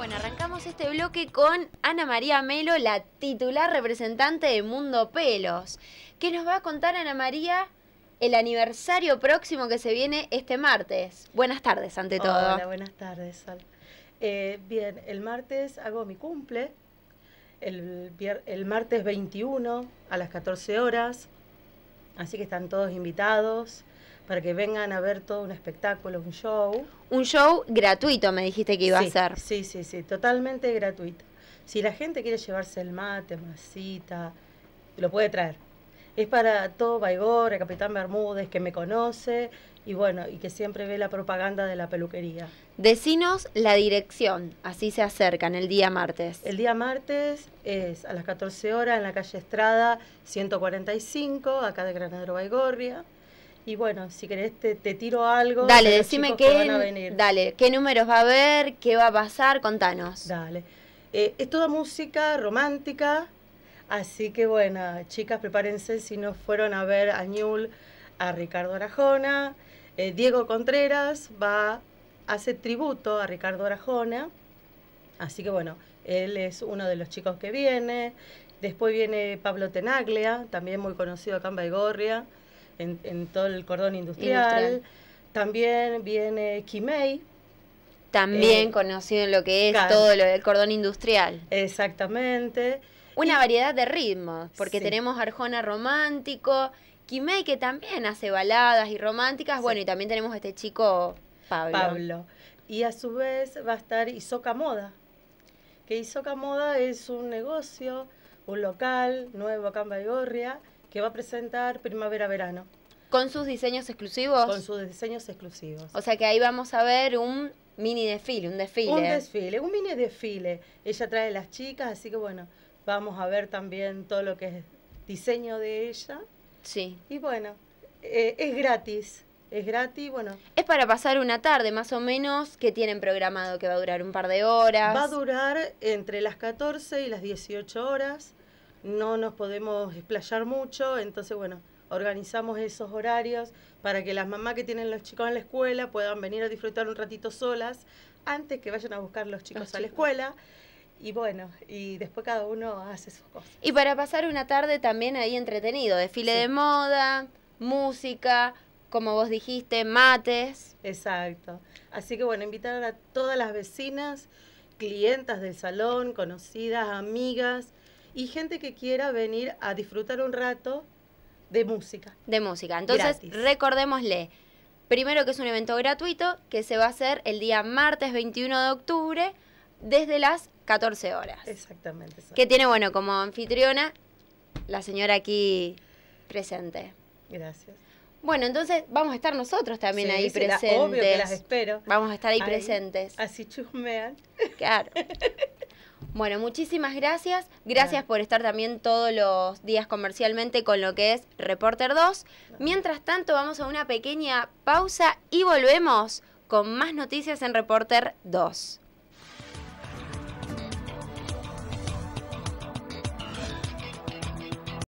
Bueno, arrancamos este bloque con Ana María Melo, la titular representante de Mundo Pelos, que nos va a contar Ana María el aniversario próximo que se viene este martes. Buenas tardes, ante todo. Hola, buenas tardes, Sal. Eh, bien, el martes hago mi cumple, el, el martes 21 a las 14 horas, así que están todos invitados para que vengan a ver todo un espectáculo, un show. Un show gratuito, me dijiste que iba a ser. Sí, sí, sí, totalmente gratuito. Si la gente quiere llevarse el mate, masita, lo puede traer. Es para todo Baigor, el Capitán Bermúdez, que me conoce y bueno, y que siempre ve la propaganda de la peluquería. Decinos la dirección, así se acercan el día martes. El día martes es a las 14 horas en la calle Estrada 145, acá de Granadero Baigorria. Y bueno, si querés te, tiro algo. Dale, dime decime qué, dale, qué números va a haber, qué va a pasar, contanos. Dale. Eh, es toda música romántica, así que bueno, chicas, prepárense si no fueron a ver a Ñul, a Ricardo Arajona. Eh, Diego Contreras va, a hacer tributo a Ricardo Arajona, así que bueno, él es uno de los chicos que viene. Después viene Pablo Tenaglia, también muy conocido acá en Baigorria en, todo el cordón industrial. También viene Kimei. También eh, conocido en lo que es todo lo del cordón industrial. Exactamente. Una variedad de ritmos, porque tenemos Arjona romántico, Kimei que también hace baladas y románticas, bueno, y también tenemos este chico Pablo. Pablo. Y a su vez va a estar Isoka Moda, que Isoka Moda es un negocio, un local nuevo acá en que va a presentar primavera-verano. ¿Con sus diseños exclusivos? Con sus diseños exclusivos. O sea que ahí vamos a ver un mini desfile, un desfile. Un desfile, un mini desfile. Ella trae las chicas, así que bueno, vamos a ver también todo lo que es diseño de ella. Sí. Y bueno, eh, es gratis. Es gratis, bueno. Es para pasar una tarde más o menos que tienen programado que va a durar un par de horas. Va a durar entre las 14 y las 18 horas no nos podemos explayar mucho, entonces bueno, organizamos esos horarios para que las mamás que tienen los chicos en la escuela puedan venir a disfrutar un ratito solas antes que vayan a buscar los chicos, a la escuela. Y bueno, y después cada uno hace sus cosas. Y para pasar una tarde también ahí entretenido, desfile de moda, música, como vos dijiste, mates. Exacto. Así que bueno, invitar a todas las vecinas, clientas del salón, conocidas, amigas, y gente que quiera venir a disfrutar un rato de música. De música. Entonces, recordémosle, primero que es un evento gratuito que se va a hacer el día martes 21 de octubre desde las 14 horas. Exactamente. Que tiene, bueno, como anfitriona la señora aquí presente. Gracias. Bueno, entonces vamos a estar nosotros también ahí presentes. obvio que las espero. Vamos a estar ahí, ahí presentes. Así chusmean. Claro. Bueno, muchísimas gracias. Gracias por estar también todos los días comercialmente con lo que es Reporter 2. Mientras tanto, vamos a una pequeña pausa y volvemos con más noticias en Reporter 2.